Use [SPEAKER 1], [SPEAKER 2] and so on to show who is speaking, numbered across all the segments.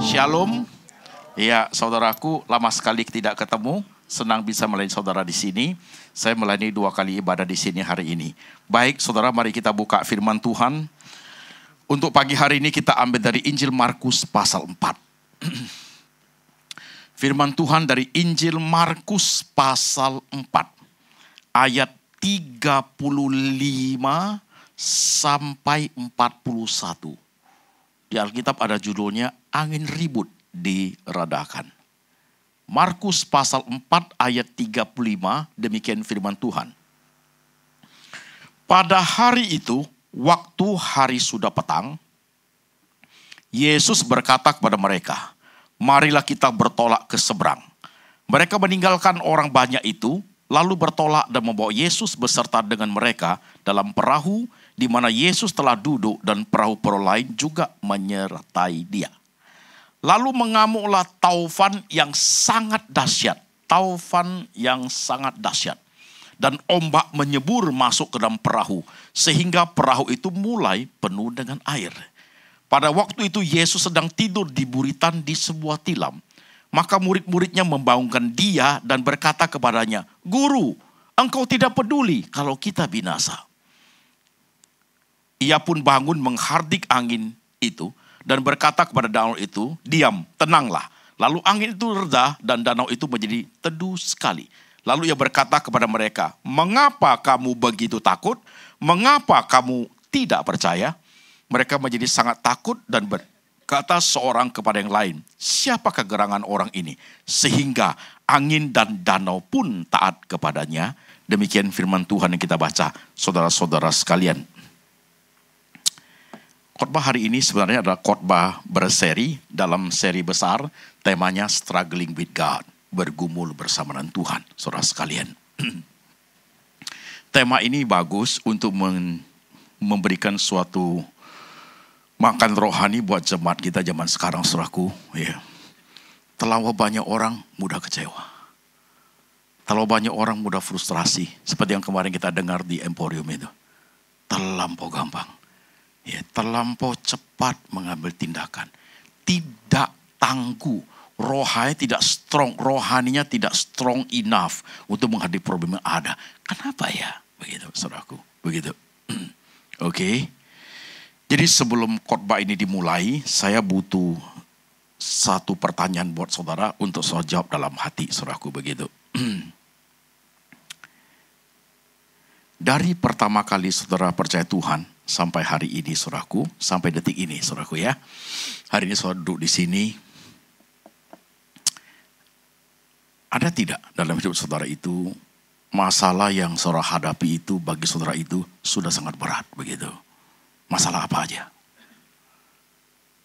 [SPEAKER 1] Shalom. Ya, saudaraku, lama sekali tidak ketemu. Senang bisa melayani saudara di sini. Saya melayani dua kali ibadah di sini hari ini. Baik, saudara, mari kita buka firman Tuhan. Untuk pagi hari ini kita ambil dari Injil Markus pasal 4. firman Tuhan dari Injil Markus pasal 4 ayat 35 sampai 41. Di Alkitab ada judulnya angin ribut diredakan. Markus pasal 4 ayat 35 demikian firman Tuhan. Pada hari itu, waktu hari sudah petang, Yesus berkata kepada mereka, "Marilah kita bertolak ke seberang." Mereka meninggalkan orang banyak itu, lalu bertolak dan membawa Yesus beserta dengan mereka dalam perahu di mana Yesus telah duduk dan perahu-perahu lain juga menyertai dia. Lalu mengamuklah taufan yang sangat dahsyat. Taufan yang sangat dahsyat. Dan ombak menyebur masuk ke dalam perahu. Sehingga perahu itu mulai penuh dengan air. Pada waktu itu Yesus sedang tidur di buritan di sebuah tilam. Maka murid-muridnya membangunkan dia dan berkata kepadanya, Guru, engkau tidak peduli kalau kita binasa. Ia pun bangun menghardik angin itu dan berkata kepada danau itu, diam, tenanglah. Lalu angin itu reda dan danau itu menjadi teduh sekali. Lalu ia berkata kepada mereka, mengapa kamu begitu takut? Mengapa kamu tidak percaya? Mereka menjadi sangat takut dan berkata seorang kepada yang lain, siapa kegerangan orang ini? Sehingga angin dan danau pun taat kepadanya. Demikian firman Tuhan yang kita baca, saudara-saudara sekalian. Khotbah hari ini sebenarnya adalah khotbah berseri dalam seri besar temanya struggling with God, bergumul bersama dengan Tuhan, Saudara sekalian. Tema ini bagus untuk memberikan suatu makan rohani buat jemaat kita zaman sekarang, Saudaraku, ya. Terlalu banyak orang mudah kecewa. Terlalu banyak orang mudah frustrasi, seperti yang kemarin kita dengar di Emporium itu. Terlampau gampang ya, terlampau cepat mengambil tindakan. Tidak tangguh, rohanya tidak strong, rohaninya tidak strong enough untuk menghadapi problem yang ada. Kenapa ya? Begitu, saudaraku. Begitu. Oke. Okay. Jadi sebelum khotbah ini dimulai, saya butuh satu pertanyaan buat saudara untuk saya jawab dalam hati, saudaraku begitu. Dari pertama kali saudara percaya Tuhan, sampai hari ini suraku sampai detik ini suraku ya. Hari ini saudara duduk di sini. Ada tidak dalam hidup saudara itu masalah yang saudara hadapi itu bagi saudara itu sudah sangat berat begitu. Masalah apa aja?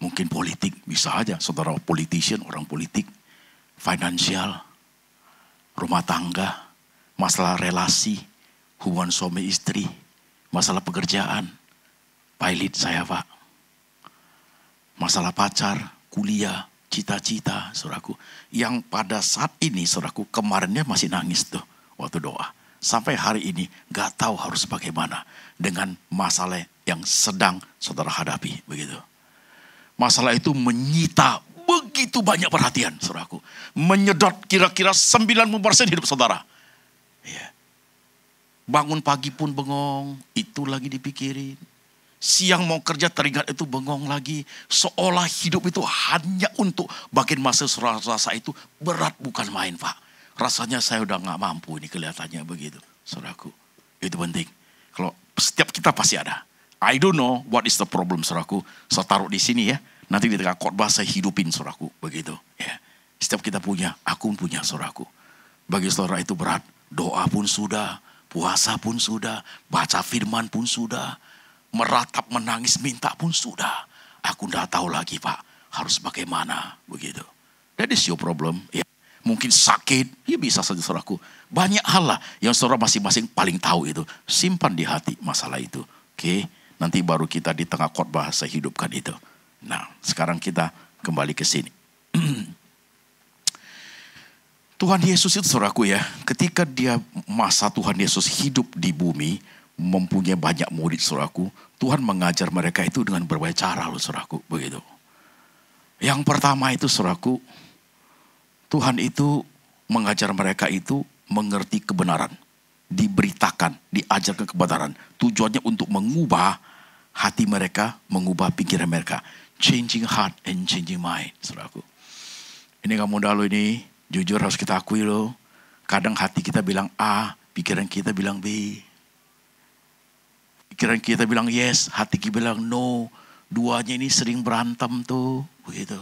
[SPEAKER 1] Mungkin politik bisa aja saudara politician, orang politik, finansial, rumah tangga, masalah relasi, hubungan suami istri, masalah pekerjaan, Pilot saya pak. Masalah pacar, kuliah, cita-cita suraku. Yang pada saat ini suraku kemarinnya masih nangis tuh waktu doa. Sampai hari ini gak tahu harus bagaimana dengan masalah yang sedang saudara hadapi begitu. Masalah itu menyita begitu banyak perhatian saudaraku. Menyedot kira-kira 90% hidup saudara. Iya. Bangun pagi pun bengong, itu lagi dipikirin siang mau kerja teringat itu bengong lagi. Seolah hidup itu hanya untuk bagian masa rasa itu berat bukan main Pak. Rasanya saya udah gak mampu ini kelihatannya begitu. Saudaraku, itu penting. Kalau setiap kita pasti ada. I don't know what is the problem saudaraku. Saya taruh di sini ya. Nanti di tengah khotbah saya hidupin saudaraku. Begitu. Ya. Setiap kita punya, aku punya saudaraku. Bagi saudara itu berat. Doa pun sudah, puasa pun sudah, baca firman pun sudah meratap menangis minta pun sudah. Aku tidak tahu lagi pak harus bagaimana begitu. That is your problem. Ya. Mungkin sakit, ya bisa saja saudaraku. Banyak hal lah yang saudara masing-masing paling tahu itu. Simpan di hati masalah itu. Oke, okay? nanti baru kita di tengah khotbah saya hidupkan itu. Nah, sekarang kita kembali ke sini. Tuhan Yesus itu saudaraku ya, ketika dia masa Tuhan Yesus hidup di bumi, mempunyai banyak murid suraku. Tuhan mengajar mereka itu dengan berbagai cara loh suraku. Begitu. Yang pertama itu suraku. Tuhan itu mengajar mereka itu mengerti kebenaran. Diberitakan, diajarkan kebenaran. Tujuannya untuk mengubah hati mereka, mengubah pikiran mereka. Changing heart and changing mind, suraku. Ini kamu mudah loh ini. Jujur harus kita akui loh. Kadang hati kita bilang A, pikiran kita bilang B. Pikiran kita bilang yes, hati kita bilang no. Duanya ini sering berantem tuh, begitu.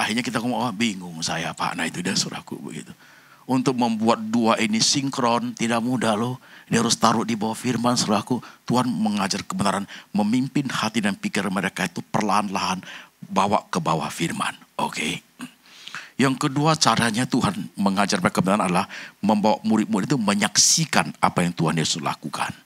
[SPEAKER 1] Akhirnya kita ngomong, oh, bingung saya Pak. Nah itu dia suraku begitu. Untuk membuat dua ini sinkron tidak mudah loh. Dia harus taruh di bawah firman suraku. Tuhan mengajar kebenaran, memimpin hati dan pikiran mereka itu perlahan-lahan bawa ke bawah firman. Oke. Okay. Yang kedua caranya Tuhan mengajar mereka kebenaran adalah membawa murid-murid itu menyaksikan apa yang Tuhan Yesus lakukan.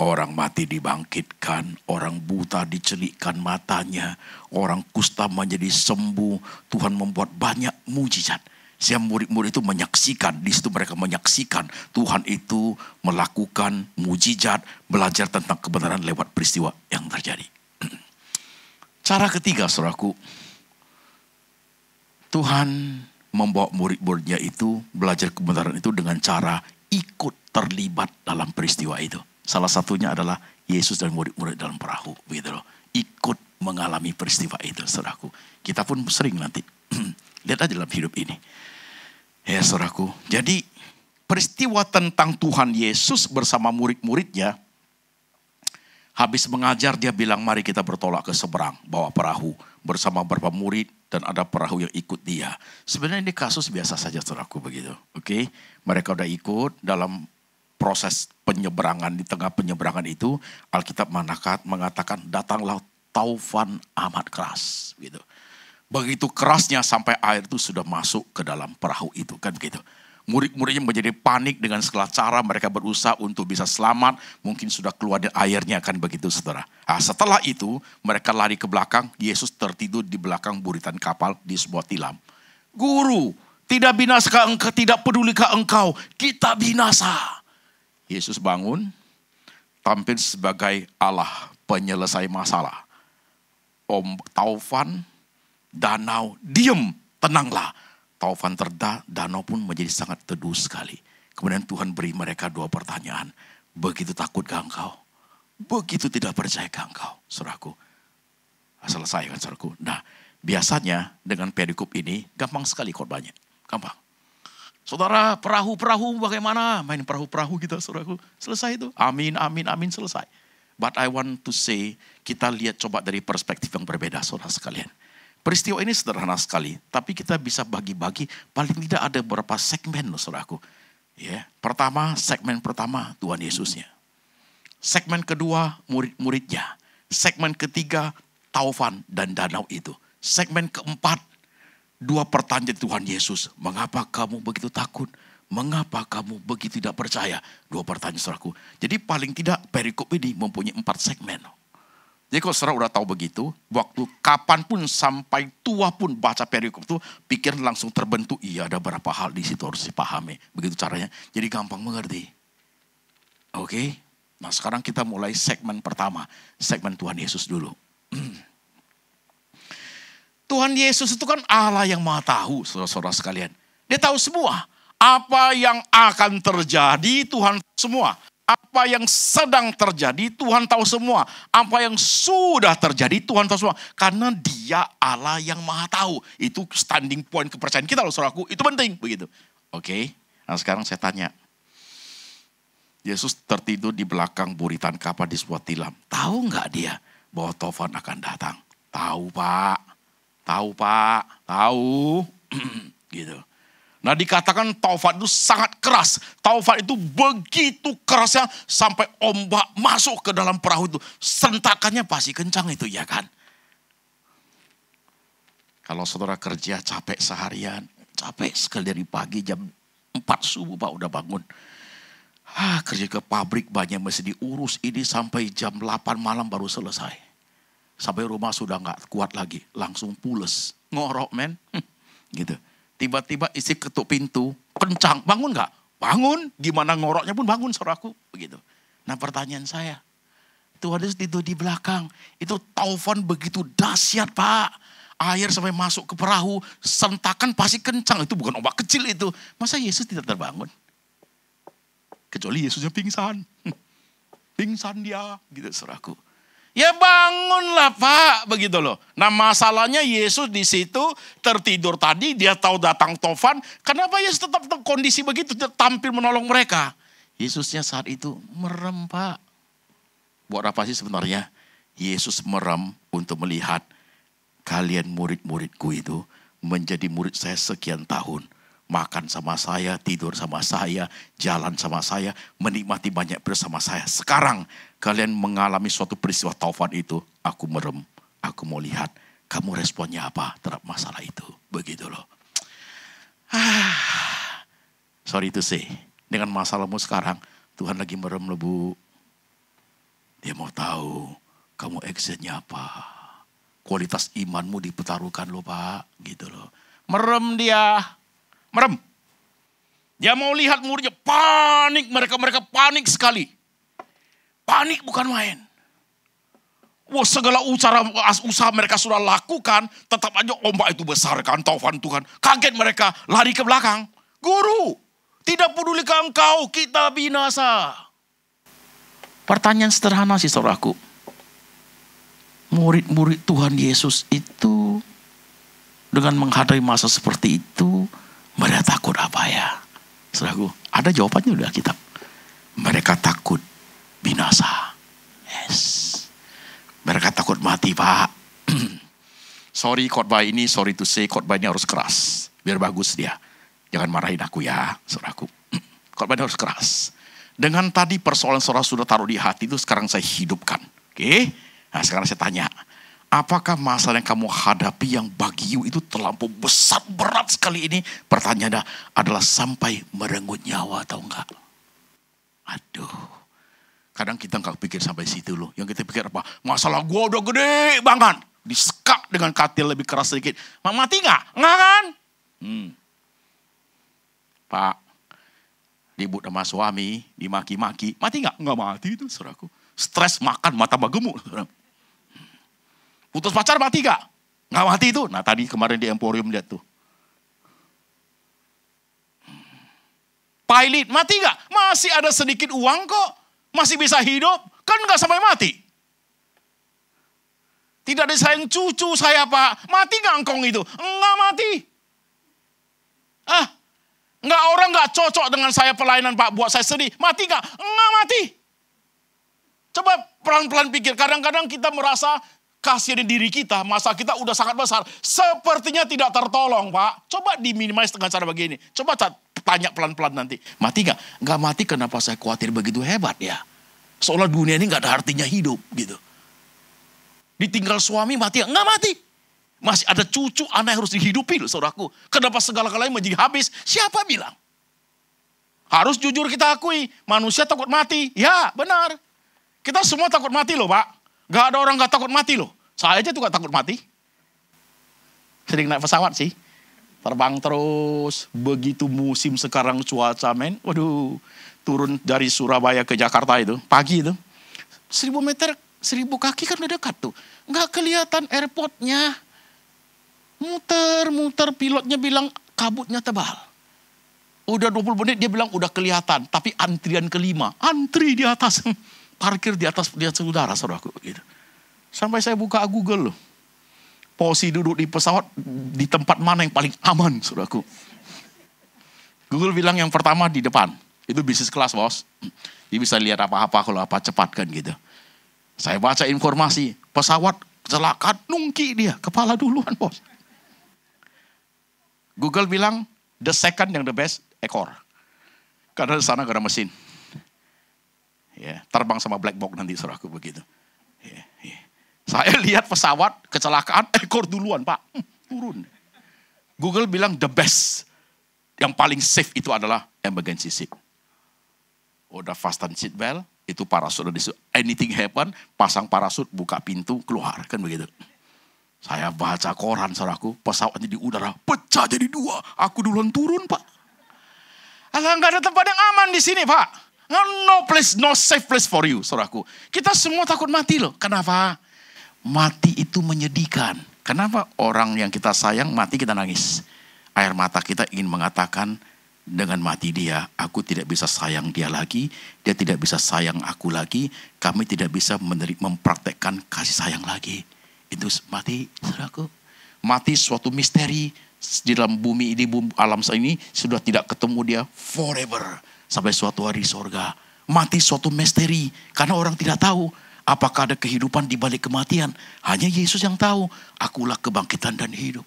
[SPEAKER 1] Orang mati dibangkitkan, orang buta dicelikkan matanya, orang kusta menjadi sembuh. Tuhan membuat banyak mujizat. Siang murid-murid itu menyaksikan, di situ mereka menyaksikan Tuhan itu melakukan mujizat, belajar tentang kebenaran lewat peristiwa yang terjadi. Cara ketiga, saudaraku, Tuhan membawa murid-muridnya itu belajar kebenaran itu dengan cara ikut terlibat dalam peristiwa itu. Salah satunya adalah Yesus dan murid-murid dalam perahu. Gitu loh. Ikut mengalami peristiwa itu, saudaraku. Kita pun sering nanti. Lihat aja dalam hidup ini. Ya, saudaraku. Jadi peristiwa tentang Tuhan Yesus bersama murid-muridnya. Habis mengajar dia bilang mari kita bertolak ke seberang. Bawa perahu bersama beberapa murid dan ada perahu yang ikut dia. Sebenarnya ini kasus biasa saja saudaraku begitu. Oke, okay? mereka udah ikut dalam proses penyeberangan di tengah penyeberangan itu Alkitab manakat mengatakan datanglah taufan amat keras gitu. Begitu kerasnya sampai air itu sudah masuk ke dalam perahu itu kan gitu. Murid-muridnya menjadi panik dengan segala cara mereka berusaha untuk bisa selamat. Mungkin sudah keluar dari airnya kan begitu saudara. Nah, setelah itu mereka lari ke belakang. Yesus tertidur di belakang buritan kapal di sebuah tilam. Guru, tidak binasa engkau, tidak pedulikah engkau, kita binasa. Yesus bangun, tampil sebagai Allah penyelesai masalah. Om Taufan, danau, diem, tenanglah. Taufan terda, danau pun menjadi sangat teduh sekali. Kemudian Tuhan beri mereka dua pertanyaan. Begitu takut gak engkau? Begitu tidak percaya gak engkau? Suraku. Ah, selesai kan suraku. Nah, biasanya dengan perikop ini gampang sekali korbannya. Gampang. Saudara, perahu-perahu bagaimana? Main perahu-perahu kita, gitu, saudaraku. Selesai itu. Amin, amin, amin, selesai. But I want to say, kita lihat coba dari perspektif yang berbeda, saudara sekalian. Peristiwa ini sederhana sekali, tapi kita bisa bagi-bagi. Paling tidak ada beberapa segmen, loh, saudaraku. Ya, pertama, segmen pertama Tuhan Yesusnya. Segmen kedua, murid-muridnya. Segmen ketiga, taufan dan danau itu. Segmen keempat, dua pertanyaan Tuhan Yesus. Mengapa kamu begitu takut? Mengapa kamu begitu tidak percaya? Dua pertanyaan saudaraku. Jadi paling tidak perikop ini mempunyai empat segmen. Jadi kalau saudara udah tahu begitu, waktu kapan pun sampai tua pun baca perikop itu, pikir langsung terbentuk, iya ada berapa hal di situ harus dipahami. Begitu caranya, jadi gampang mengerti. Oke, nah sekarang kita mulai segmen pertama, segmen Tuhan Yesus dulu. Tuhan Yesus itu kan Allah yang maha tahu, saudara-saudara sekalian. Dia tahu semua. Apa yang akan terjadi, Tuhan semua. Apa yang sedang terjadi, Tuhan tahu semua. Apa yang sudah terjadi, Tuhan tahu semua. Karena dia Allah yang maha tahu. Itu standing point kepercayaan kita loh, saudaraku. Itu penting, begitu. Oke, nah sekarang saya tanya. Yesus tertidur di belakang buritan kapal di sebuah tilam. Tahu nggak dia bahwa Tofan akan datang? Tahu pak. Tahu pak, tahu. gitu. Nah dikatakan taufan itu sangat keras. taufan itu begitu kerasnya sampai ombak masuk ke dalam perahu itu. Sentakannya pasti kencang itu ya kan. Kalau saudara kerja capek seharian, capek sekali dari pagi jam 4 subuh Pak udah bangun. Ah, kerja ke pabrik banyak masih diurus ini sampai jam 8 malam baru selesai. Sampai rumah sudah nggak kuat lagi, langsung pules. Ngorok men, hmm, gitu. Tiba-tiba isi ketuk pintu, kencang, bangun nggak? Bangun, gimana ngoroknya pun bangun saudaraku, begitu. Nah pertanyaan saya, Tuhan Yesus tidur di belakang. Itu taufan begitu dahsyat pak. Air sampai masuk ke perahu, sentakan pasti kencang. Itu bukan ombak kecil itu. Masa Yesus tidak terbangun? Kecuali Yesusnya pingsan. Hmm, pingsan dia, gitu seraku Ya bangunlah Pak, begitu loh. Nah masalahnya Yesus di situ tertidur tadi, dia tahu datang Tofan. Kenapa Yesus tetap, tetap kondisi begitu, tampil menolong mereka? Yesusnya saat itu merem Pak. Buat apa sih sebenarnya? Yesus merem untuk melihat kalian murid-muridku itu menjadi murid saya sekian tahun makan sama saya, tidur sama saya, jalan sama saya, menikmati banyak bersama saya. Sekarang kalian mengalami suatu peristiwa taufan itu, aku merem, aku mau lihat kamu responnya apa terhadap masalah itu. Begitu loh. Ah, sorry to say, dengan masalahmu sekarang, Tuhan lagi merem loh bu. Dia mau tahu kamu exitnya apa. Kualitas imanmu dipertaruhkan loh pak, gitu loh. Merem dia, merem. Dia mau lihat muridnya panik, mereka-mereka panik sekali. Panik bukan main. Wah, segala usaha, usaha mereka sudah lakukan, tetap aja ombak itu besar kan, taufan Tuhan. Kaget mereka, lari ke belakang. Guru, tidak peduli ke engkau, kita binasa. Pertanyaan sederhana sih saudaraku. Murid-murid Tuhan Yesus itu dengan menghadapi masa seperti itu, mereka takut apa ya? Saudaraku, ada jawabannya udah kitab. Mereka takut binasa. Yes. Mereka takut mati, Pak. sorry khotbah ini, sorry to say ini harus keras. Biar bagus dia. Jangan marahin aku ya, saudaraku. ini harus keras. Dengan tadi persoalan surah sudah taruh di hati itu sekarang saya hidupkan. Oke? Okay? Nah sekarang saya tanya. Apakah masalah yang kamu hadapi yang bagi you itu terlampau besar berat sekali ini? Pertanyaannya adalah sampai merenggut nyawa atau enggak? Aduh. Kadang kita enggak pikir sampai situ loh. Yang kita pikir apa? Masalah gua udah gede banget. Disekap dengan katil lebih keras sedikit. Mak mati enggak? Enggak kan? Hmm. Pak, ribut sama suami, dimaki-maki. Mati enggak? Enggak mati itu, suraku. Stres makan mata bagemuk, Putus pacar mati gak? Nggak mati itu. Nah tadi kemarin di Emporium lihat tuh. Pilot mati gak? Masih ada sedikit uang kok. Masih bisa hidup. Kan nggak sampai mati. Tidak disayang cucu saya pak. Mati gak engkong itu? Enggak mati. Ah, Enggak orang enggak cocok dengan saya pelayanan Pak, buat saya sedih. Mati enggak? Enggak mati. Coba pelan-pelan pikir. Kadang-kadang kita merasa kasihan diri kita, masa kita udah sangat besar, sepertinya tidak tertolong, Pak. Coba diminimalis dengan cara begini. Coba tanya pelan-pelan nanti. Mati gak? Gak mati kenapa saya khawatir begitu hebat ya? Seolah dunia ini gak ada artinya hidup gitu. Ditinggal suami mati gak? Gak mati. Masih ada cucu anak harus dihidupi loh saudaraku. Kenapa segala galanya menjadi habis? Siapa bilang? Harus jujur kita akui, manusia takut mati. Ya, benar. Kita semua takut mati loh, Pak. Gak ada orang gak takut mati loh. Saya aja tuh gak takut mati. Sering naik pesawat sih. Terbang terus. Begitu musim sekarang cuaca men. Waduh. Turun dari Surabaya ke Jakarta itu. Pagi itu. Seribu meter, seribu kaki kan udah dekat tuh. Gak kelihatan airportnya. Muter, muter. Pilotnya bilang kabutnya tebal. Udah 20 menit dia bilang udah kelihatan. Tapi antrian kelima. Antri di atas. parkir di atas di atas udara saudaraku gitu. Sampai saya buka Google loh. Posisi duduk di pesawat di tempat mana yang paling aman saudaraku. Google bilang yang pertama di depan. Itu bisnis kelas bos. Dia bisa lihat apa-apa kalau apa cepat kan gitu. Saya baca informasi. Pesawat celaka nungki dia. Kepala duluan bos. Google bilang the second yang the best ekor. Karena di sana gak ada mesin. Ya, terbang sama black box nanti aku begitu. Ya, ya. Saya lihat pesawat kecelakaan ekor duluan pak hmm, turun. Google bilang the best yang paling safe itu adalah emergency seat. Udah oh, fasten seat belt, itu parasut udah disitu. Anything happen, pasang parasut, buka pintu, keluar. Kan begitu. Saya baca koran saudaraku, pesawatnya di udara pecah jadi dua. Aku duluan turun, Pak. Alhamdulillah ada tempat yang aman di sini, Pak. No, place, no safe place for you, saudaraku. Kita semua takut mati loh. Kenapa? Mati itu menyedihkan. Kenapa orang yang kita sayang mati kita nangis? Air mata kita ingin mengatakan dengan mati dia, aku tidak bisa sayang dia lagi, dia tidak bisa sayang aku lagi, kami tidak bisa mempraktekkan kasih sayang lagi. Itu mati, saudaraku. Mati suatu misteri di dalam bumi di alam ini sudah tidak ketemu dia forever Sampai suatu hari sorga. Mati suatu misteri. Karena orang tidak tahu apakah ada kehidupan di balik kematian. Hanya Yesus yang tahu. Akulah kebangkitan dan hidup.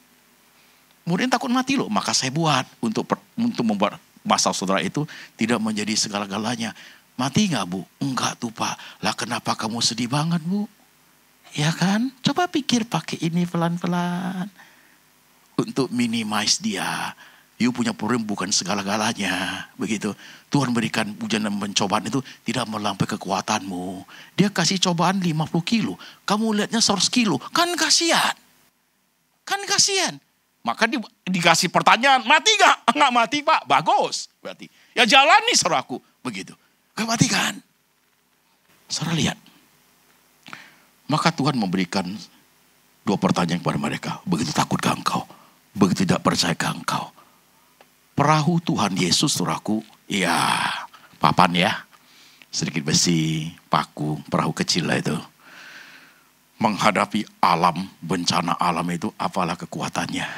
[SPEAKER 1] Kemudian takut mati loh. Maka saya buat untuk untuk membuat masa saudara itu tidak menjadi segala-galanya. Mati nggak bu? Enggak tuh pak. Lah kenapa kamu sedih banget bu? Ya kan? Coba pikir pakai ini pelan-pelan. Untuk minimize dia You punya problem bukan segala-galanya. Begitu. Tuhan berikan ujian dan pencobaan itu tidak melampaui kekuatanmu. Dia kasih cobaan 50 kilo. Kamu lihatnya 100 kilo. Kan kasihan. Kan kasihan. Maka di, dikasih pertanyaan, mati gak? Enggak mati pak, bagus. Berarti, ya jalani saudara aku. Begitu. Gak mati kan? lihat. Maka Tuhan memberikan dua pertanyaan kepada mereka. Begitu takut engkau? Begitu tidak percaya engkau? Perahu Tuhan Yesus, suraku, iya papan ya, sedikit besi, paku, perahu kecil lah itu. Menghadapi alam, bencana alam itu apalah kekuatannya.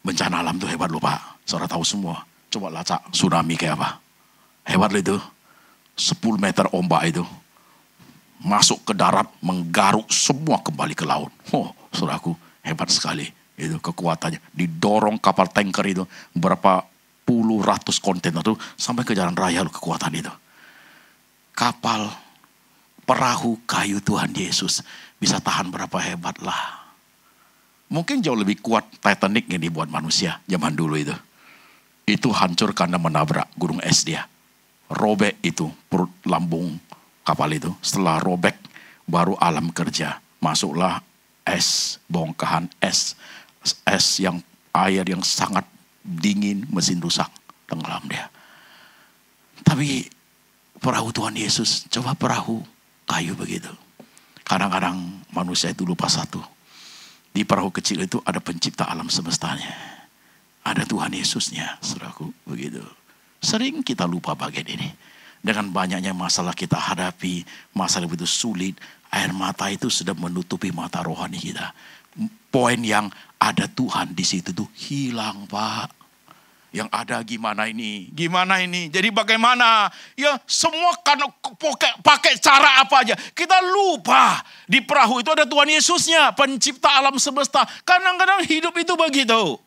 [SPEAKER 1] Bencana alam itu hebat loh Pak, saudara tahu semua. Coba lacak tsunami kayak apa. Hebat loh itu, 10 meter ombak itu. Masuk ke darat, menggaruk semua kembali ke laut. Oh, suraku hebat sekali itu kekuatannya didorong kapal tanker itu berapa puluh ratus konten itu sampai ke jalan raya loh kekuatan itu kapal perahu kayu Tuhan Yesus bisa tahan berapa hebat lah mungkin jauh lebih kuat Titanic yang dibuat manusia zaman dulu itu itu hancur karena menabrak gunung es dia robek itu perut lambung kapal itu setelah robek baru alam kerja masuklah es bongkahan es es yang air yang sangat dingin, mesin rusak, tenggelam dia. Tapi perahu Tuhan Yesus, coba perahu kayu begitu. Kadang-kadang manusia itu lupa satu. Di perahu kecil itu ada pencipta alam semestanya. Ada Tuhan Yesusnya, seraku begitu. Sering kita lupa bagian ini. Dengan banyaknya masalah kita hadapi, masalah itu sulit, air mata itu sudah menutupi mata rohani kita poin yang ada Tuhan di situ tuh hilang pak. Yang ada gimana ini, gimana ini. Jadi bagaimana? Ya semua kan pakai cara apa aja. Kita lupa di perahu itu ada Tuhan Yesusnya, pencipta alam semesta. Kadang-kadang hidup itu begitu.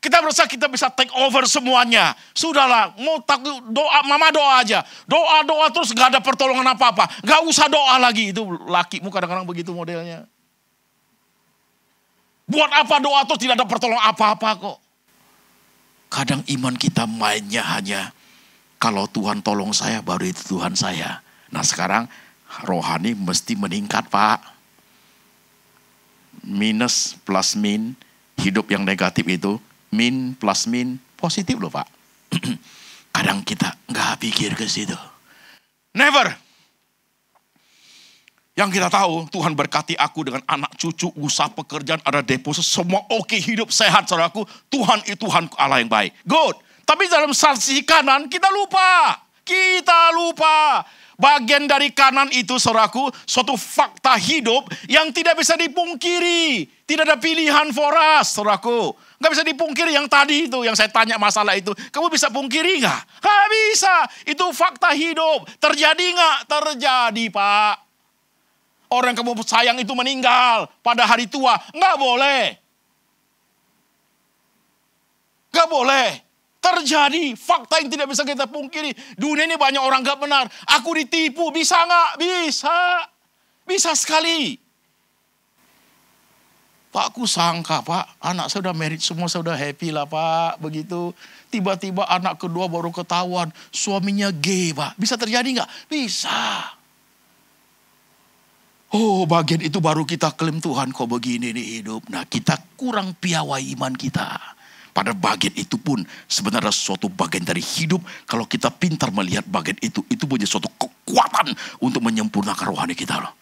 [SPEAKER 1] Kita merasa kita bisa take over semuanya. Sudahlah, mau tak doa, mama doa aja. Doa-doa terus gak ada pertolongan apa-apa. Gak usah doa lagi. Itu lakimu kadang-kadang begitu modelnya. Buat apa doa terus tidak ada pertolongan apa-apa kok. Kadang iman kita mainnya hanya kalau Tuhan tolong saya baru itu Tuhan saya. Nah sekarang rohani mesti meningkat pak. Minus plus min, hidup yang negatif itu min plus min positif loh pak. Kadang kita nggak pikir ke situ. Never. Yang kita tahu Tuhan berkati aku dengan anak cucu, usaha pekerjaan, ada deposit, semua oke okay, hidup sehat saudaraku. Tuhan itu Tuhan Allah yang baik. Good. Tapi dalam saksi kanan kita lupa. Kita lupa. Bagian dari kanan itu saudaraku suatu fakta hidup yang tidak bisa dipungkiri. Tidak ada pilihan for us saudaraku. Gak bisa dipungkiri yang tadi itu, yang saya tanya masalah itu. Kamu bisa pungkiri gak? Gak bisa. Itu fakta hidup. Terjadi gak? Terjadi pak orang kamu sayang itu meninggal pada hari tua. Nggak boleh. Nggak boleh. Terjadi fakta yang tidak bisa kita pungkiri. Dunia ini banyak orang nggak benar. Aku ditipu, bisa nggak? Bisa. Bisa sekali. Pak, aku sangka, Pak, anak saya udah married semua, saya udah happy lah, Pak. Begitu, tiba-tiba anak kedua baru ketahuan, suaminya gay, Pak. Bisa terjadi nggak? Bisa. Oh bagian itu baru kita klaim Tuhan kok begini nih hidup. Nah kita kurang piawai iman kita. Pada bagian itu pun sebenarnya suatu bagian dari hidup. Kalau kita pintar melihat bagian itu. Itu punya suatu kekuatan untuk menyempurnakan rohani kita loh.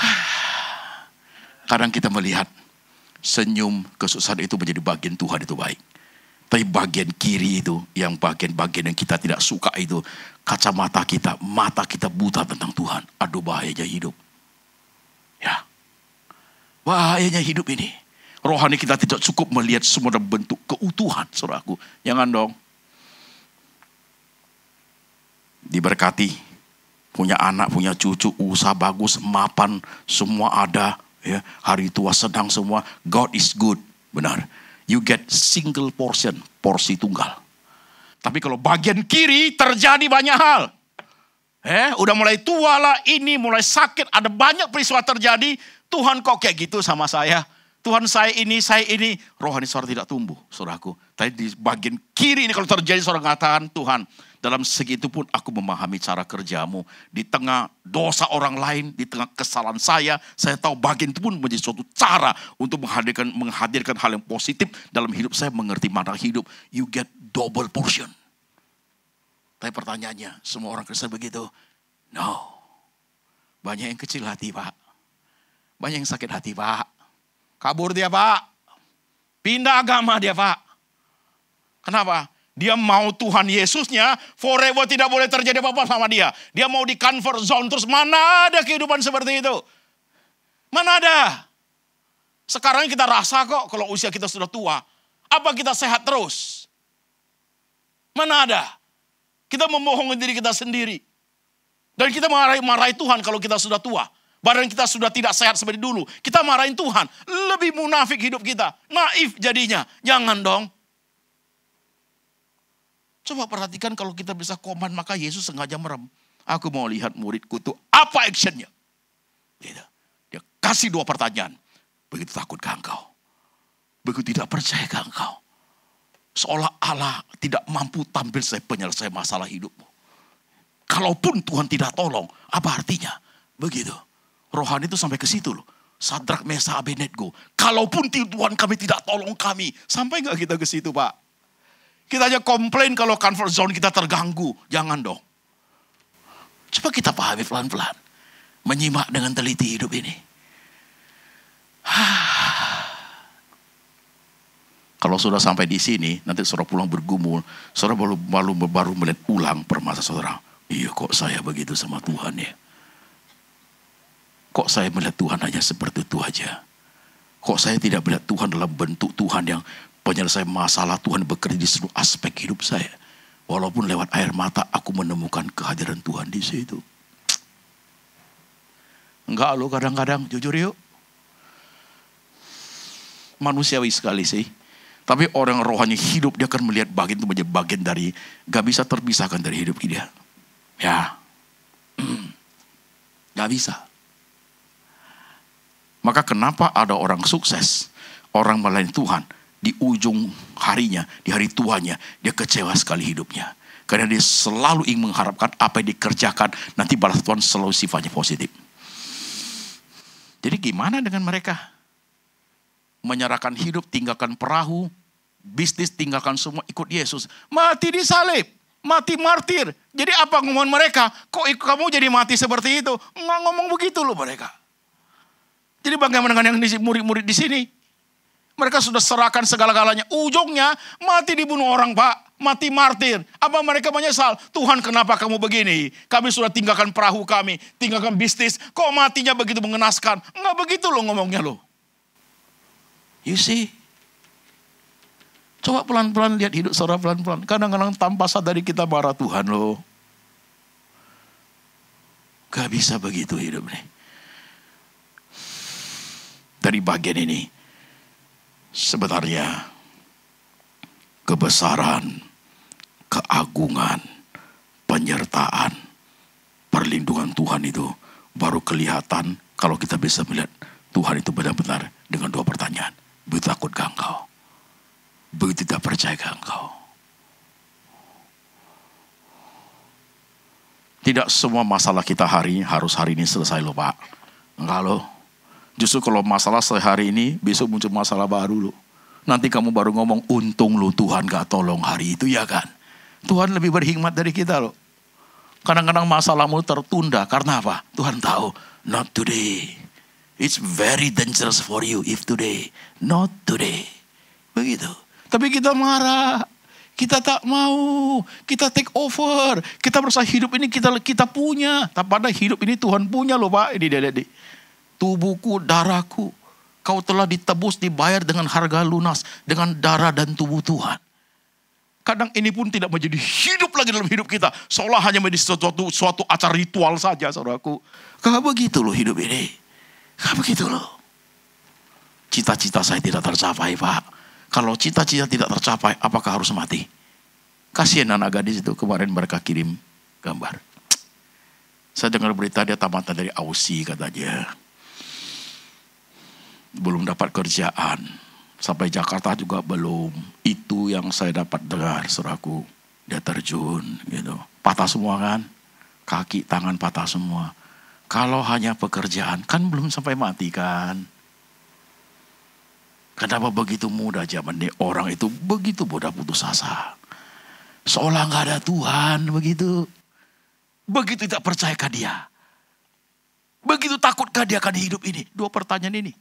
[SPEAKER 1] Kadang kita melihat senyum kesusahan itu menjadi bagian Tuhan itu baik. Tapi bagian kiri itu, yang bagian-bagian yang kita tidak suka itu, kacamata kita, mata kita buta tentang Tuhan. Aduh bahayanya hidup. Ya. Bahayanya hidup ini. Rohani kita tidak cukup melihat semua dalam bentuk keutuhan, saudaraku. Jangan dong. Diberkati, punya anak, punya cucu, usaha bagus, mapan, semua ada. Ya, hari tua sedang semua. God is good, benar. You get single portion, porsi tunggal. Tapi kalau bagian kiri terjadi banyak hal. Eh, udah mulai tua lah, ini mulai sakit, ada banyak peristiwa terjadi. Tuhan kok kayak gitu sama saya? Tuhan saya ini, saya ini. Rohani suara tidak tumbuh, suraku Tapi di bagian kiri ini kalau terjadi suara mengatakan, Tuhan, dalam segitu pun aku memahami cara kerjamu. Di tengah dosa orang lain, di tengah kesalahan saya, saya tahu bagian itu pun menjadi suatu cara untuk menghadirkan menghadirkan hal yang positif dalam hidup saya, mengerti mana hidup. You get double portion. Tapi pertanyaannya, semua orang Kristen begitu? No. Banyak yang kecil hati, Pak. Banyak yang sakit hati, Pak. Kabur dia, Pak. Pindah agama dia, Pak. Kenapa? Dia mau Tuhan Yesusnya forever tidak boleh terjadi apa-apa sama dia. Dia mau di comfort zone terus mana ada kehidupan seperti itu? Mana ada? Sekarang kita rasa kok kalau usia kita sudah tua. Apa kita sehat terus? Mana ada? Kita membohongi diri kita sendiri. Dan kita marahi, marahi Tuhan kalau kita sudah tua. Badan kita sudah tidak sehat seperti dulu. Kita marahin Tuhan. Lebih munafik hidup kita. Naif jadinya. Jangan dong. Coba perhatikan kalau kita bisa komand maka Yesus sengaja merem. Aku mau lihat muridku itu apa actionnya. Dia kasih dua pertanyaan. Begitu takutkah engkau? Begitu tidak percayakah engkau? Seolah Allah tidak mampu tampil saya penyelesaian masalah hidupmu. Kalaupun Tuhan tidak tolong, apa artinya? Begitu. Rohani itu sampai ke situ loh. Sadrak, Mesa, Abednego. Kalaupun Tuhan kami tidak tolong kami. Sampai nggak kita ke situ Pak? Kita hanya komplain kalau comfort zone kita terganggu. Jangan dong. Coba kita pahami pelan-pelan. Menyimak dengan teliti hidup ini. Hah. Kalau sudah sampai di sini, nanti saudara pulang bergumul, saudara baru, baru, baru melihat ulang permasalahan saudara. Iya kok saya begitu sama Tuhan ya. Kok saya melihat Tuhan hanya seperti itu aja. Kok saya tidak melihat Tuhan dalam bentuk Tuhan yang penyelesaian masalah Tuhan bekerja di seluruh aspek hidup saya. Walaupun lewat air mata aku menemukan kehadiran Tuhan di situ. Enggak lo kadang-kadang jujur yuk. Manusiawi sekali sih tapi orang rohani hidup dia akan melihat bagian itu menjadi bagian dari gak bisa terpisahkan dari hidup dia. Ya. gak bisa. Maka kenapa ada orang sukses, orang melayani Tuhan, di ujung harinya, di hari tuanya, dia kecewa sekali hidupnya. Karena dia selalu ingin mengharapkan apa yang dikerjakan, nanti balas Tuhan selalu sifatnya positif. Jadi gimana dengan mereka? Menyerahkan hidup, tinggalkan perahu, bisnis tinggalkan semua ikut Yesus. Mati di salib, mati martir. Jadi apa ngomongan mereka? Kok kamu jadi mati seperti itu? Nggak ngomong begitu loh mereka. Jadi bagaimana dengan yang murid-murid di sini? Mereka sudah serahkan segala-galanya. Ujungnya mati dibunuh orang pak. Mati martir. Apa mereka menyesal? Tuhan kenapa kamu begini? Kami sudah tinggalkan perahu kami. Tinggalkan bisnis. Kok matinya begitu mengenaskan? Enggak begitu loh ngomongnya loh. You see? Coba pelan-pelan lihat hidup saudara pelan-pelan. Kadang-kadang tanpa sadari kita marah Tuhan loh. Gak bisa begitu hidup nih. Dari bagian ini. Sebenarnya. Kebesaran. Keagungan. Penyertaan. Perlindungan Tuhan itu. Baru kelihatan. Kalau kita bisa melihat. Tuhan itu benar-benar dengan dua pertanyaan. Bertakut engkau? begitu tidak percaya ke engkau. Tidak semua masalah kita hari ini harus hari ini selesai loh Pak. Enggak loh. Justru kalau masalah sehari ini, besok muncul masalah baru loh. Nanti kamu baru ngomong, untung lo Tuhan gak tolong hari itu ya kan. Tuhan lebih berhikmat dari kita loh. Kadang-kadang masalahmu tertunda, karena apa? Tuhan tahu, not today. It's very dangerous for you if today, not today. Begitu. Tapi kita marah. Kita tak mau, kita take over, kita merasa hidup ini kita kita punya. Tapi pada hidup ini Tuhan punya loh Pak. Ini dia dia. Tubuhku, darahku, kau telah ditebus, dibayar dengan harga lunas, dengan darah dan tubuh Tuhan. Kadang ini pun tidak menjadi hidup lagi dalam hidup kita. Seolah hanya menjadi sesuatu suatu acara ritual saja, saudaraku. Kenapa begitu loh hidup ini. Kenapa begitu loh. Cita-cita saya tidak tercapai, Pak kalau cita-cita tidak tercapai, apakah harus mati? Kasihan anak gadis itu kemarin mereka kirim gambar. Saya dengar berita dia tamatan dari Ausi, katanya. Belum dapat kerjaan. Sampai Jakarta juga belum. Itu yang saya dapat dengar suraku. Dia terjun gitu. Patah semua kan. Kaki, tangan patah semua. Kalau hanya pekerjaan kan belum sampai mati kan. Kenapa begitu mudah zaman ini orang itu begitu mudah putus asa. Seolah nggak ada Tuhan begitu. Begitu tidak percaya ke dia. Begitu takutkah dia akan hidup ini. Dua pertanyaan ini.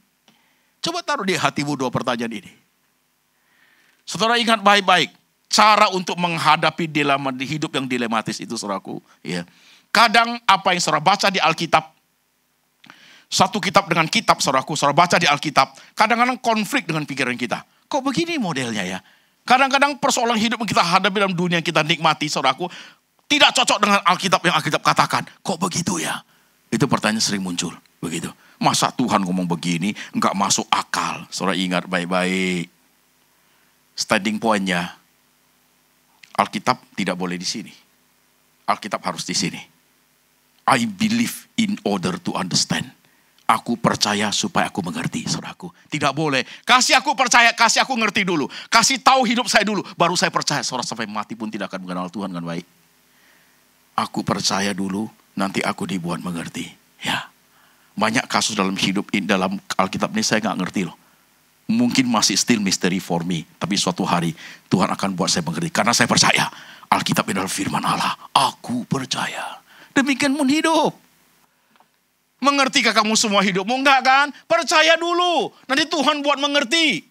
[SPEAKER 1] Coba taruh di hatimu dua pertanyaan ini. Saudara ingat baik-baik. Cara untuk menghadapi dilema hidup yang dilematis itu saudaraku. Ya. Kadang apa yang saudara baca di Alkitab satu kitab dengan kitab, saudaraku, saudara baca di Alkitab. Kadang-kadang konflik dengan pikiran kita. Kok begini modelnya ya? Kadang-kadang persoalan hidup yang kita hadapi dalam dunia yang kita nikmati, saudaraku, tidak cocok dengan Alkitab yang Alkitab katakan. Kok begitu ya? Itu pertanyaan sering muncul. Begitu. Masa Tuhan ngomong begini, enggak masuk akal. Saudara ingat baik-baik. Standing pointnya, Alkitab tidak boleh di sini. Alkitab harus di sini. I believe in order to understand. Aku percaya supaya aku mengerti, saudaraku. Tidak boleh. Kasih aku percaya, kasih aku ngerti dulu. Kasih tahu hidup saya dulu. Baru saya percaya. Saudara sampai mati pun tidak akan mengenal Tuhan dengan baik. Aku percaya dulu, nanti aku dibuat mengerti. Ya, banyak kasus dalam hidup ini, dalam Alkitab ini saya nggak ngerti loh. Mungkin masih still mystery for me. Tapi suatu hari Tuhan akan buat saya mengerti. Karena saya percaya Alkitab ini adalah firman Allah. Aku percaya. Demikian pun hidup. Mengertikah kamu semua hidupmu? Enggak kan? Percaya dulu. Nanti Tuhan buat mengerti.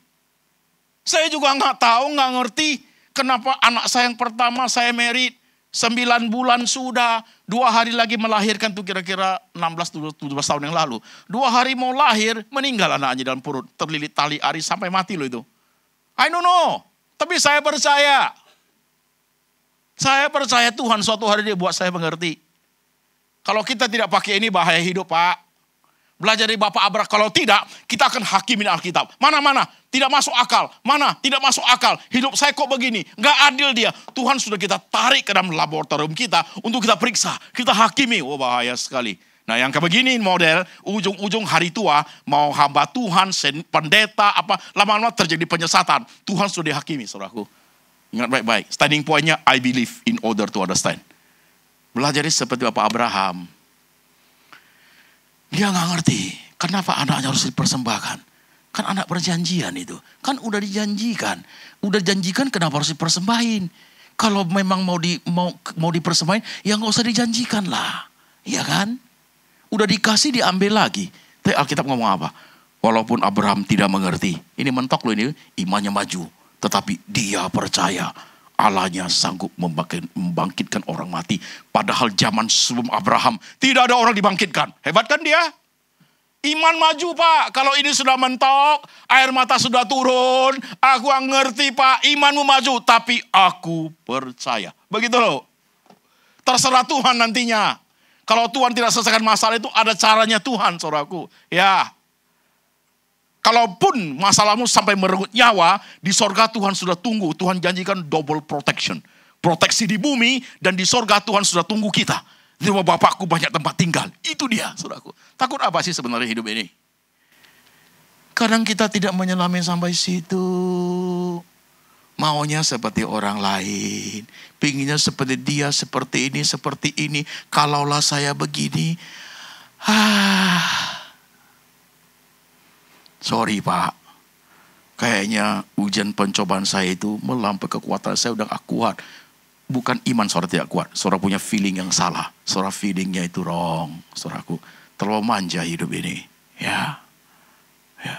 [SPEAKER 1] Saya juga nggak tahu, nggak ngerti kenapa anak saya yang pertama saya merit. sembilan bulan sudah, dua hari lagi melahirkan tuh kira-kira 16-17 tahun yang lalu. Dua hari mau lahir, meninggal anaknya dalam perut. Terlilit tali ari sampai mati loh itu. I don't know. Tapi saya percaya. Saya percaya Tuhan suatu hari dia buat saya mengerti. Kalau kita tidak pakai ini bahaya hidup Pak. Belajar dari Bapak Abrak. Kalau tidak, kita akan hakimin Alkitab. Mana-mana, tidak masuk akal. Mana, tidak masuk akal. Hidup saya kok begini. Gak adil dia. Tuhan sudah kita tarik ke dalam laboratorium kita untuk kita periksa. Kita hakimi. Wah, oh, bahaya sekali. Nah yang kebegini model, ujung-ujung hari tua, mau hamba Tuhan, pendeta, apa, lama-lama terjadi penyesatan. Tuhan sudah dihakimi, saudaraku. Ingat baik-baik. Standing pointnya, I believe in order to understand. Belajar seperti Bapak Abraham. Dia nggak ngerti kenapa anaknya harus dipersembahkan. Kan anak perjanjian itu. Kan udah dijanjikan. Udah janjikan kenapa harus dipersembahin. Kalau memang mau di mau mau dipersembahin ya nggak usah dijanjikan lah. Iya kan? Udah dikasih diambil lagi. Tapi Alkitab ngomong apa? Walaupun Abraham tidak mengerti. Ini mentok loh ini imannya maju. Tetapi dia percaya Allahnya sanggup membangkitkan orang mati. Padahal zaman sebelum Abraham tidak ada orang dibangkitkan. Hebat kan dia? Iman maju pak, kalau ini sudah mentok, air mata sudah turun, aku ngerti pak, imanmu maju, tapi aku percaya. Begitu loh. Terserah Tuhan nantinya. Kalau Tuhan tidak selesaikan masalah itu, ada caranya Tuhan, saudaraku. Ya, Kalaupun masalahmu sampai merenggut nyawa, di sorga Tuhan sudah tunggu. Tuhan janjikan double protection. Proteksi di bumi dan di sorga Tuhan sudah tunggu kita. Di rumah bapakku banyak tempat tinggal. Itu dia, saudaraku. Takut apa sih sebenarnya hidup ini? Kadang kita tidak menyelami sampai situ. Maunya seperti orang lain. Pinginnya seperti dia, seperti ini, seperti ini. Kalaulah saya begini. Ah, sorry Pak, kayaknya ujian pencobaan saya itu melampaui kekuatan saya udah gak kuat. Bukan iman suara tidak kuat, Suara punya feeling yang salah. Suara feelingnya itu wrong, Suaraku Terlalu manja hidup ini. Ya. Ya.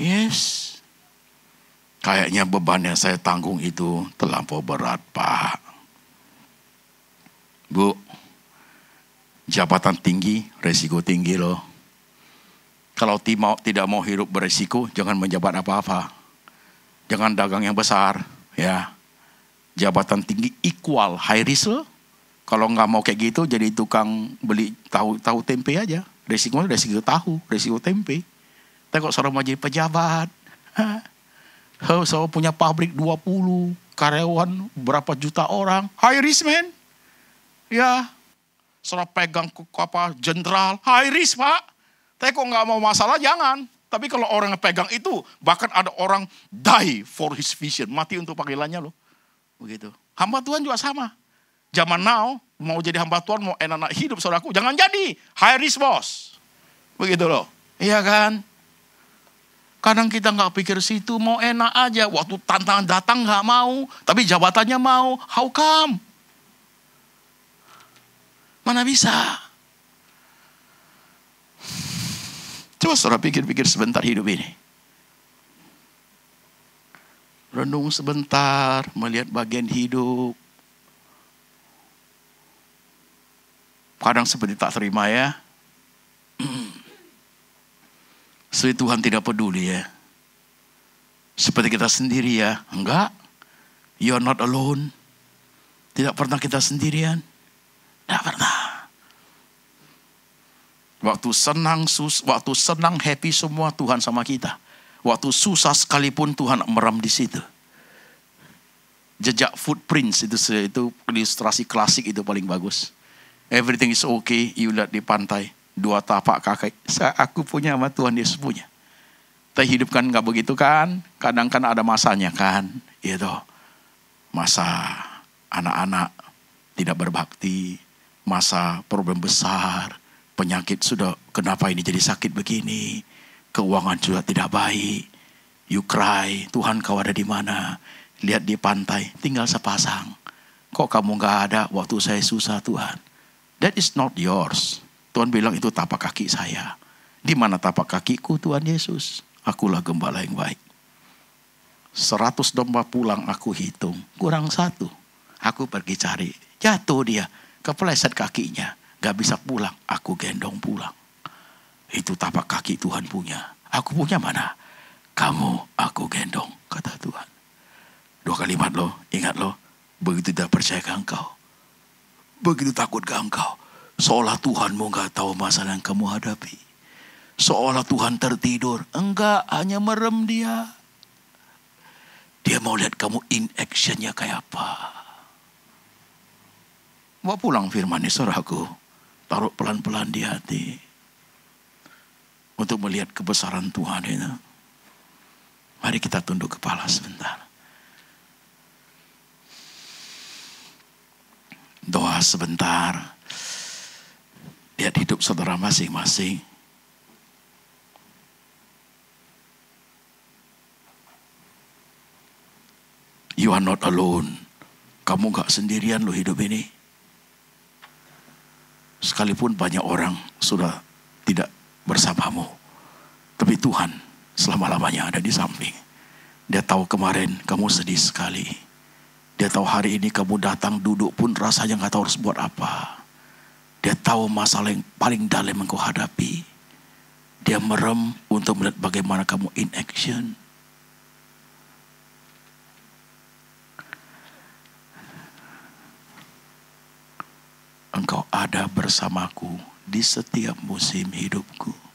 [SPEAKER 1] Yes. Kayaknya beban yang saya tanggung itu terlampau berat, Pak. Bu, jabatan tinggi, resiko tinggi loh. Kalau tidak mau hidup beresiko, jangan menjabat apa-apa. Jangan dagang yang besar, ya. Jabatan tinggi equal high risk. Kalau nggak mau kayak gitu, jadi tukang beli tahu tahu tempe aja. Resiko resiko tahu, resiko tempe. Tapi kok seorang mau jadi pejabat, Hah? So, punya pabrik 20, karyawan berapa juta orang, high risk man. Ya, seorang pegang apa jenderal, high risk pak. Tapi kok nggak mau masalah jangan. Tapi kalau orang yang pegang itu, bahkan ada orang die for his vision, mati untuk panggilannya loh. Begitu. Hamba Tuhan juga sama. Zaman now, mau jadi hamba Tuhan, mau enak-enak hidup saudaraku, jangan jadi. High risk boss, Begitu loh. Iya kan? Kadang kita nggak pikir situ, mau enak aja. Waktu tantangan datang nggak mau, tapi jabatannya mau. How come? Mana bisa? Yesus, saudara pikir-pikir sebentar hidup ini. Renung sebentar, melihat bagian hidup. Kadang seperti tak terima ya. Seperti Tuhan tidak peduli ya. Seperti kita sendiri ya. Enggak. You're not alone. Tidak pernah kita sendirian. Tidak pernah. Waktu senang, sus, waktu senang, happy semua Tuhan sama kita. Waktu susah sekalipun Tuhan merem di situ. Jejak footprints itu itu ilustrasi klasik itu paling bagus. Everything is okay, you lihat di pantai. Dua tapak kakek, saya, aku punya sama Tuhan dia punya. Kita hidup kan gak begitu kan, kadang kan ada masanya kan. Itu masa anak-anak tidak berbakti, masa problem besar, penyakit sudah kenapa ini jadi sakit begini, keuangan juga tidak baik, you cry, Tuhan kau ada di mana, lihat di pantai, tinggal sepasang. Kok kamu nggak ada waktu saya susah Tuhan? That is not yours. Tuhan bilang itu tapak kaki saya. Di mana tapak kakiku Tuhan Yesus? Akulah gembala yang baik. Seratus domba pulang aku hitung. Kurang satu. Aku pergi cari. Jatuh dia. Kepleset kakinya. Gak bisa pulang, aku gendong pulang. Itu tapak kaki Tuhan punya. Aku punya mana? Kamu aku gendong, kata Tuhan. Dua kalimat loh, ingat loh. Begitu tidak percaya ke engkau. Begitu takut ke engkau. Seolah Tuhanmu gak tahu masalah yang kamu hadapi. Seolah Tuhan tertidur. Enggak, hanya merem dia. Dia mau lihat kamu in actionnya kayak apa. Bawa pulang firman ini aku. Taruh pelan-pelan di hati. Untuk melihat kebesaran Tuhan ini. Mari kita tunduk kepala sebentar. Doa sebentar. Lihat hidup saudara masing-masing. You are not alone. Kamu gak sendirian loh hidup ini. Sekalipun banyak orang sudah tidak bersamamu. Tapi Tuhan selama-lamanya ada di samping. Dia tahu kemarin kamu sedih sekali. Dia tahu hari ini kamu datang duduk pun rasanya yang tahu harus buat apa. Dia tahu masalah yang paling dalam yang kau hadapi. Dia merem untuk melihat bagaimana kamu in action. Engkau ada bersamaku di setiap musim hidupku.